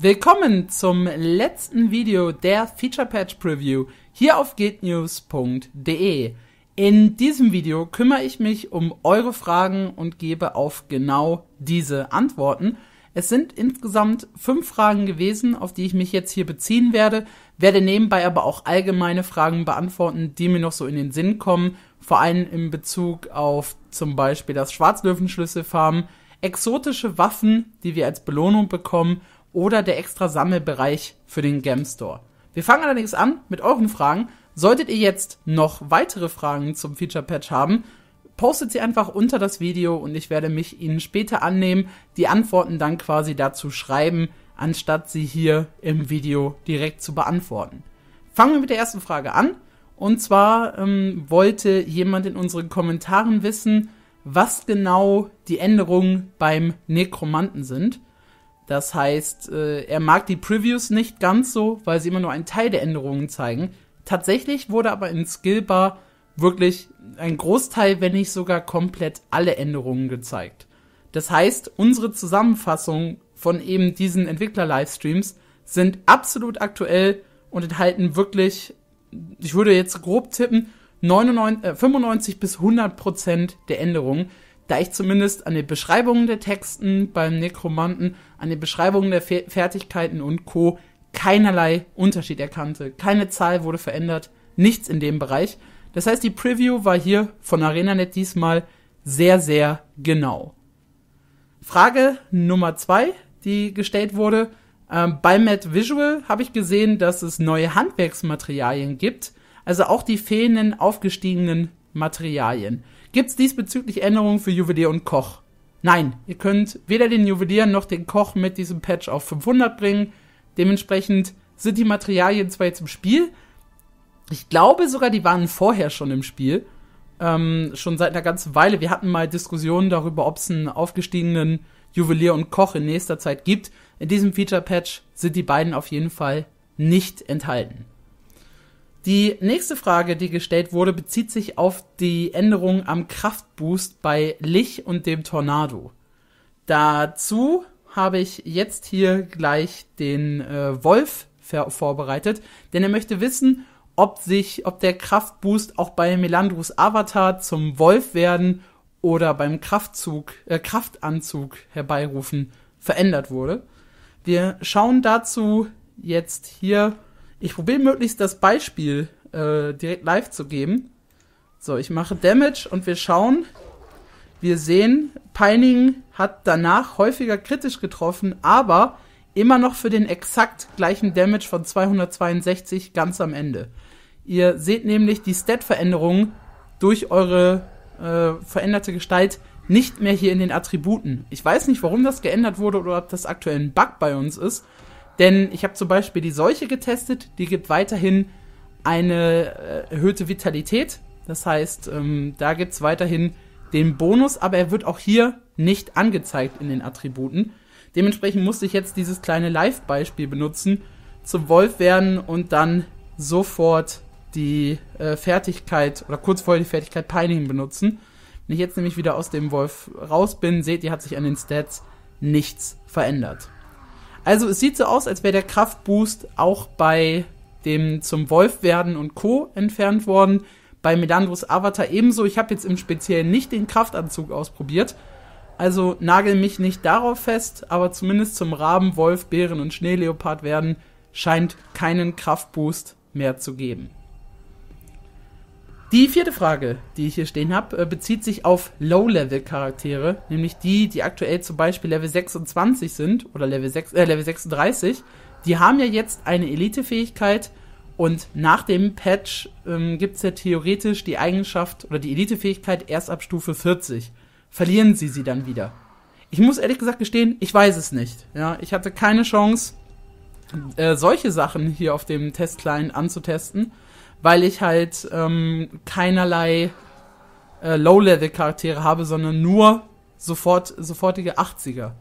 Willkommen zum letzten Video der Feature Patch Preview hier auf gatenews.de. In diesem Video kümmere ich mich um eure Fragen und gebe auf genau diese Antworten. Es sind insgesamt fünf Fragen gewesen, auf die ich mich jetzt hier beziehen werde, werde nebenbei aber auch allgemeine Fragen beantworten, die mir noch so in den Sinn kommen, vor allem in Bezug auf zum Beispiel das Schwarzlöwenschlüsselfarmen, exotische Waffen, die wir als Belohnung bekommen oder der extra Sammelbereich für den Game Store. Wir fangen allerdings an mit euren Fragen. Solltet ihr jetzt noch weitere Fragen zum Feature Patch haben, postet sie einfach unter das Video und ich werde mich ihnen später annehmen, die Antworten dann quasi dazu schreiben, anstatt sie hier im Video direkt zu beantworten. Fangen wir mit der ersten Frage an. Und zwar ähm, wollte jemand in unseren Kommentaren wissen, was genau die Änderungen beim Nekromanten sind. Das heißt, äh, er mag die Previews nicht ganz so, weil sie immer nur einen Teil der Änderungen zeigen. Tatsächlich wurde aber in Skillbar wirklich ein Großteil, wenn nicht sogar komplett alle Änderungen gezeigt. Das heißt, unsere Zusammenfassung von eben diesen Entwickler-Livestreams sind absolut aktuell und enthalten wirklich, ich würde jetzt grob tippen, 99, äh, 95 bis 100 Prozent der Änderungen da ich zumindest an den Beschreibungen der Texten beim Nekromanten, an den Beschreibungen der Fe Fertigkeiten und Co. keinerlei Unterschied erkannte. Keine Zahl wurde verändert, nichts in dem Bereich. Das heißt, die Preview war hier von ArenaNet diesmal sehr, sehr genau. Frage Nummer zwei, die gestellt wurde. Ähm, bei Mad Visual habe ich gesehen, dass es neue Handwerksmaterialien gibt, also auch die fehlenden aufgestiegenen Materialien. Gibt es diesbezüglich Änderungen für Juwelier und Koch? Nein, ihr könnt weder den Juwelier noch den Koch mit diesem Patch auf 500 bringen. Dementsprechend sind die Materialien zwar jetzt im Spiel, ich glaube sogar, die waren vorher schon im Spiel. Ähm, schon seit einer ganzen Weile. Wir hatten mal Diskussionen darüber, ob es einen aufgestiegenen Juwelier und Koch in nächster Zeit gibt. In diesem Feature-Patch sind die beiden auf jeden Fall nicht enthalten. Die nächste Frage, die gestellt wurde, bezieht sich auf die Änderung am Kraftboost bei Lich und dem Tornado. Dazu habe ich jetzt hier gleich den äh, Wolf vorbereitet, denn er möchte wissen, ob sich, ob der Kraftboost auch bei Melandros Avatar zum Wolf werden oder beim Kraftzug, äh, Kraftanzug herbeirufen verändert wurde. Wir schauen dazu jetzt hier ich probiere möglichst das Beispiel äh, direkt live zu geben. So, ich mache Damage und wir schauen. Wir sehen, Pining hat danach häufiger kritisch getroffen, aber immer noch für den exakt gleichen Damage von 262 ganz am Ende. Ihr seht nämlich die Stat-Veränderung durch eure äh, veränderte Gestalt nicht mehr hier in den Attributen. Ich weiß nicht, warum das geändert wurde oder ob das aktuell ein Bug bei uns ist. Denn ich habe zum Beispiel die Seuche getestet, die gibt weiterhin eine äh, erhöhte Vitalität. Das heißt, ähm, da gibt es weiterhin den Bonus, aber er wird auch hier nicht angezeigt in den Attributen. Dementsprechend musste ich jetzt dieses kleine Live-Beispiel benutzen, zum Wolf werden und dann sofort die äh, Fertigkeit oder kurz vorher die Fertigkeit Peinigen benutzen. Wenn ich jetzt nämlich wieder aus dem Wolf raus bin, seht ihr, hat sich an den Stats nichts verändert. Also es sieht so aus, als wäre der Kraftboost auch bei dem zum Wolf werden und Co. entfernt worden. Bei Melandros Avatar ebenso. Ich habe jetzt im Speziellen nicht den Kraftanzug ausprobiert. Also nagel mich nicht darauf fest, aber zumindest zum Raben, Wolf, Bären und Schneeleopard werden scheint keinen Kraftboost mehr zu geben. Die vierte Frage, die ich hier stehen habe, äh, bezieht sich auf Low-Level-Charaktere, nämlich die, die aktuell zum Beispiel Level 26 sind oder Level, 6, äh, Level 36. Die haben ja jetzt eine Elite-Fähigkeit und nach dem Patch ähm, gibt es ja theoretisch die Eigenschaft oder die Elite-Fähigkeit erst ab Stufe 40. Verlieren sie sie dann wieder? Ich muss ehrlich gesagt gestehen, ich weiß es nicht. Ja, ich hatte keine Chance, äh, solche Sachen hier auf dem Testclient anzutesten weil ich halt ähm, keinerlei äh, Low-Level-Charaktere habe, sondern nur sofort, sofortige 80er.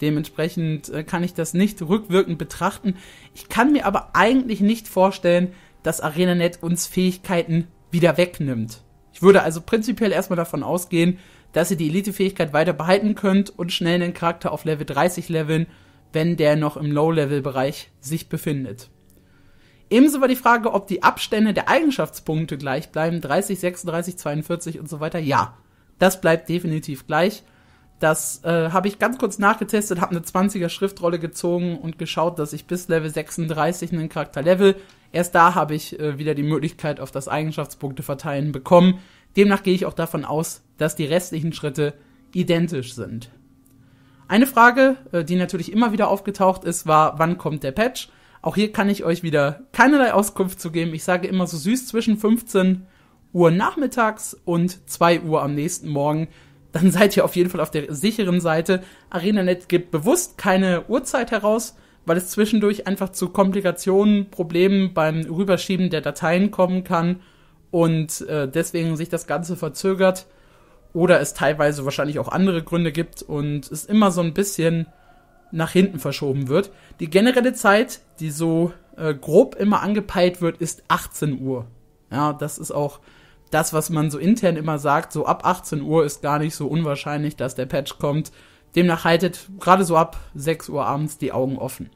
Dementsprechend äh, kann ich das nicht rückwirkend betrachten. Ich kann mir aber eigentlich nicht vorstellen, dass ArenaNet uns Fähigkeiten wieder wegnimmt. Ich würde also prinzipiell erstmal davon ausgehen, dass ihr die Elite-Fähigkeit weiter behalten könnt und schnell einen Charakter auf Level 30 leveln, wenn der noch im Low-Level-Bereich sich befindet. Ebenso war die Frage, ob die Abstände der Eigenschaftspunkte gleich bleiben, 30, 36, 42 und so weiter. Ja, das bleibt definitiv gleich. Das äh, habe ich ganz kurz nachgetestet, habe eine 20er Schriftrolle gezogen und geschaut, dass ich bis Level 36 einen Charakter level. Erst da habe ich äh, wieder die Möglichkeit, auf das Eigenschaftspunkte verteilen bekommen. Demnach gehe ich auch davon aus, dass die restlichen Schritte identisch sind. Eine Frage, äh, die natürlich immer wieder aufgetaucht ist, war, wann kommt der Patch? Auch hier kann ich euch wieder keinerlei Auskunft zu geben. Ich sage immer so süß zwischen 15 Uhr nachmittags und 2 Uhr am nächsten Morgen. Dann seid ihr auf jeden Fall auf der sicheren Seite. ArenaNet gibt bewusst keine Uhrzeit heraus, weil es zwischendurch einfach zu Komplikationen, Problemen beim Rüberschieben der Dateien kommen kann und äh, deswegen sich das Ganze verzögert oder es teilweise wahrscheinlich auch andere Gründe gibt und es immer so ein bisschen nach hinten verschoben wird. Die generelle Zeit, die so äh, grob immer angepeilt wird, ist 18 Uhr. Ja, das ist auch das, was man so intern immer sagt, so ab 18 Uhr ist gar nicht so unwahrscheinlich, dass der Patch kommt. Demnach haltet gerade so ab 6 Uhr abends die Augen offen.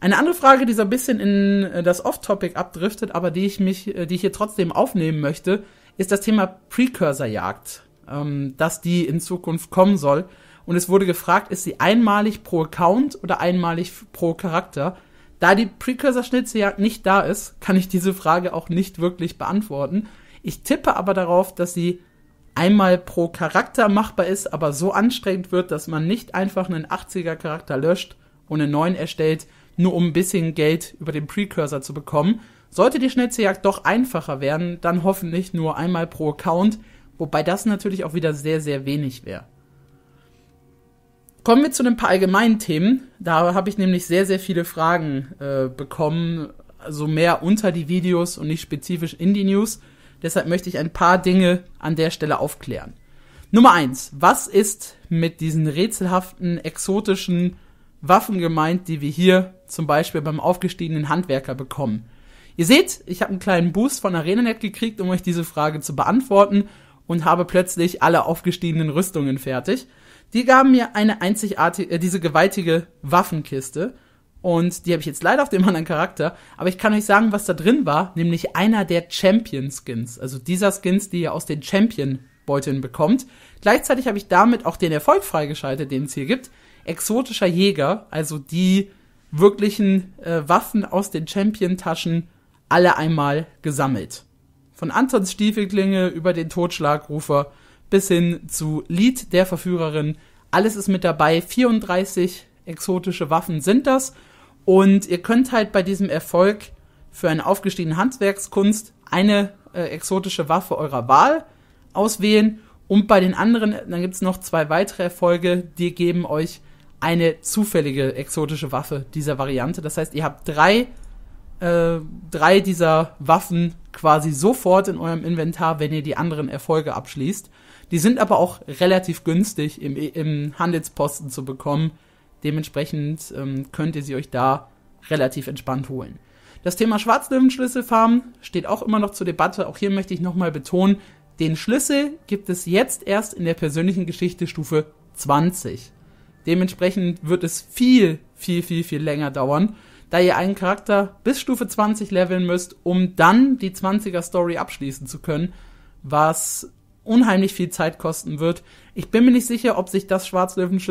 Eine andere Frage, die so ein bisschen in äh, das Off-Topic abdriftet, aber die ich mich, äh, die ich hier trotzdem aufnehmen möchte, ist das Thema Precursor-Jagd, ähm, dass die in Zukunft kommen soll und es wurde gefragt, ist sie einmalig pro Account oder einmalig pro Charakter? Da die Precursor-Schnitzeljagd nicht da ist, kann ich diese Frage auch nicht wirklich beantworten. Ich tippe aber darauf, dass sie einmal pro Charakter machbar ist, aber so anstrengend wird, dass man nicht einfach einen 80er Charakter löscht und einen neuen erstellt, nur um ein bisschen Geld über den Precursor zu bekommen. Sollte die Schnitzeljagd doch einfacher werden, dann hoffentlich nur einmal pro Account, wobei das natürlich auch wieder sehr, sehr wenig wäre. Kommen wir zu ein paar allgemeinen Themen. Da habe ich nämlich sehr, sehr viele Fragen äh, bekommen, also mehr unter die Videos und nicht spezifisch in die News. Deshalb möchte ich ein paar Dinge an der Stelle aufklären. Nummer eins: Was ist mit diesen rätselhaften, exotischen Waffen gemeint, die wir hier zum Beispiel beim aufgestiegenen Handwerker bekommen? Ihr seht, ich habe einen kleinen Boost von ArenaNet gekriegt, um euch diese Frage zu beantworten und habe plötzlich alle aufgestiegenen Rüstungen fertig. Die gaben mir eine einzigartige, äh, diese gewaltige Waffenkiste. Und die habe ich jetzt leider auf dem anderen Charakter. Aber ich kann euch sagen, was da drin war. Nämlich einer der Champion-Skins. Also dieser Skins, die ihr aus den Champion-Beuteln bekommt. Gleichzeitig habe ich damit auch den Erfolg freigeschaltet, den es hier gibt. Exotischer Jäger. Also die wirklichen äh, Waffen aus den Champion-Taschen alle einmal gesammelt. Von Antons Stiefelklinge über den Totschlagrufer bis hin zu Lied der Verführerin. Alles ist mit dabei. 34 exotische Waffen sind das. Und ihr könnt halt bei diesem Erfolg für eine aufgestiegene Handwerkskunst eine äh, exotische Waffe eurer Wahl auswählen. Und bei den anderen, dann gibt's noch zwei weitere Erfolge, die geben euch eine zufällige exotische Waffe dieser Variante. Das heißt, ihr habt drei, äh, drei dieser Waffen quasi sofort in eurem Inventar, wenn ihr die anderen Erfolge abschließt. Die sind aber auch relativ günstig im, e-, im Handelsposten zu bekommen. Dementsprechend ähm, könnt ihr sie euch da relativ entspannt holen. Das Thema Schwarzlöwenschlüsselfarm steht auch immer noch zur Debatte. Auch hier möchte ich nochmal betonen, den Schlüssel gibt es jetzt erst in der persönlichen Geschichte Stufe 20. Dementsprechend wird es viel, viel, viel, viel länger dauern, da ihr einen Charakter bis Stufe 20 leveln müsst, um dann die 20er Story abschließen zu können, was unheimlich viel Zeit kosten wird. Ich bin mir nicht sicher, ob sich das schwarzlöwen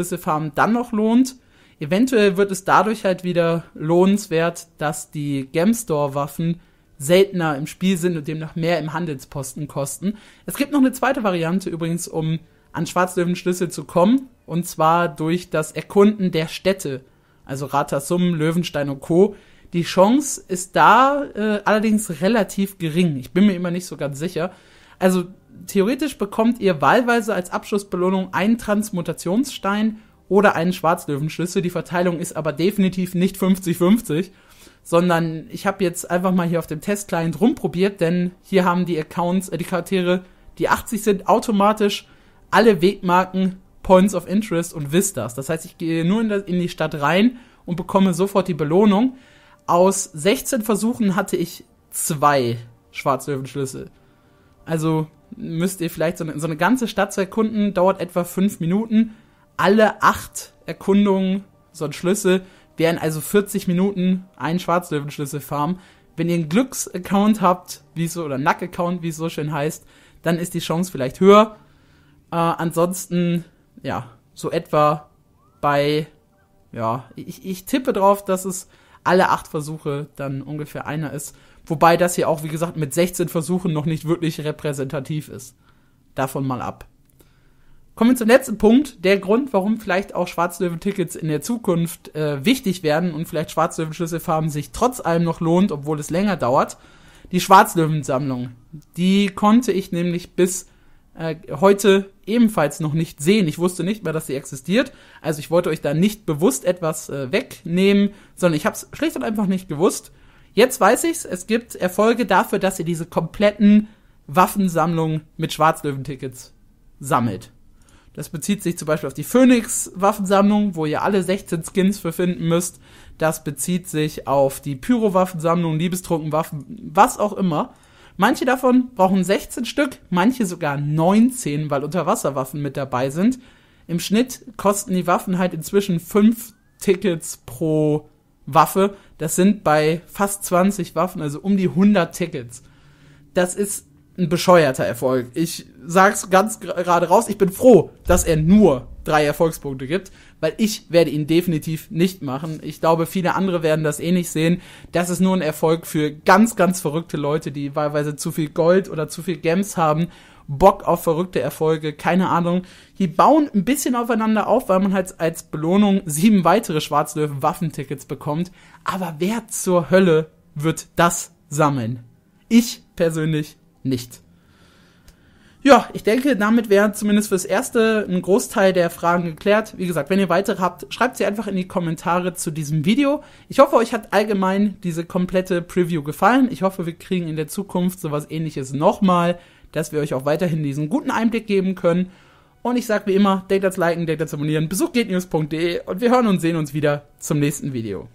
dann noch lohnt. Eventuell wird es dadurch halt wieder lohnenswert, dass die gemstore waffen seltener im Spiel sind und demnach mehr im Handelsposten kosten. Es gibt noch eine zweite Variante übrigens, um an Schwarzlöwenschlüssel zu kommen, und zwar durch das Erkunden der Städte, also Ratasum, Löwenstein und Co. Die Chance ist da äh, allerdings relativ gering. Ich bin mir immer nicht so ganz sicher. Also theoretisch bekommt ihr wahlweise als Abschlussbelohnung einen Transmutationsstein oder einen Schwarzlöwenschlüssel. Die Verteilung ist aber definitiv nicht 50-50, sondern ich habe jetzt einfach mal hier auf dem Testclient rumprobiert, denn hier haben die Accounts, äh, die Charaktere, die 80 sind, automatisch alle Wegmarken, Points of Interest und Vistas. Das heißt, ich gehe nur in, das, in die Stadt rein und bekomme sofort die Belohnung. Aus 16 Versuchen hatte ich zwei Schwarzlöwenschlüssel. Also müsst ihr vielleicht so eine, so eine ganze Stadt zu erkunden, dauert etwa fünf Minuten. Alle acht Erkundungen, so ein Schlüssel, wären also 40 Minuten ein Schwarzlöwenschlüssel farmen. Wenn ihr einen Glücks-Account habt, wie so, oder Nack-Account, wie es so schön heißt, dann ist die Chance vielleicht höher. Äh, ansonsten, ja, so etwa bei, ja, ich, ich tippe drauf, dass es alle acht Versuche dann ungefähr einer ist. Wobei das hier auch, wie gesagt, mit 16 Versuchen noch nicht wirklich repräsentativ ist. Davon mal ab. Kommen wir zum letzten Punkt. Der Grund, warum vielleicht auch Schwarzlöwen-Tickets in der Zukunft äh, wichtig werden und vielleicht Schwarzlöwen-Schlüsselfarben sich trotz allem noch lohnt, obwohl es länger dauert. Die Schwarzlöwensammlung. Die konnte ich nämlich bis äh, heute ebenfalls noch nicht sehen. Ich wusste nicht mehr, dass sie existiert. Also ich wollte euch da nicht bewusst etwas äh, wegnehmen, sondern ich habe es schlicht und einfach nicht gewusst. Jetzt weiß ich's, es gibt Erfolge dafür, dass ihr diese kompletten Waffensammlungen mit Schwarzlöwentickets sammelt. Das bezieht sich zum Beispiel auf die Phoenix-Waffensammlung, wo ihr alle 16 Skins für finden müsst. Das bezieht sich auf die Pyro-Waffensammlung, Liebestrunken-Waffen, was auch immer. Manche davon brauchen 16 Stück, manche sogar 19, weil Unterwasserwaffen mit dabei sind. Im Schnitt kosten die Waffen halt inzwischen 5 Tickets pro Waffe. Das sind bei fast 20 Waffen, also um die 100 Tickets. Das ist ein bescheuerter Erfolg. Ich sag's ganz gerade raus, ich bin froh, dass er nur drei Erfolgspunkte gibt weil ich werde ihn definitiv nicht machen. Ich glaube, viele andere werden das eh nicht sehen. Das ist nur ein Erfolg für ganz, ganz verrückte Leute, die wahlweise zu viel Gold oder zu viel Gems haben. Bock auf verrückte Erfolge, keine Ahnung. Die bauen ein bisschen aufeinander auf, weil man halt als Belohnung sieben weitere Schwarzlöwen-Waffentickets bekommt. Aber wer zur Hölle wird das sammeln? Ich persönlich nicht. Ja, ich denke, damit wäre zumindest fürs Erste ein Großteil der Fragen geklärt. Wie gesagt, wenn ihr weitere habt, schreibt sie einfach in die Kommentare zu diesem Video. Ich hoffe, euch hat allgemein diese komplette Preview gefallen. Ich hoffe, wir kriegen in der Zukunft sowas ähnliches nochmal, dass wir euch auch weiterhin diesen guten Einblick geben können. Und ich sage wie immer, denkt ans Liken, denkt ans Abonnieren, besucht gehtnews.de und wir hören und sehen uns wieder zum nächsten Video.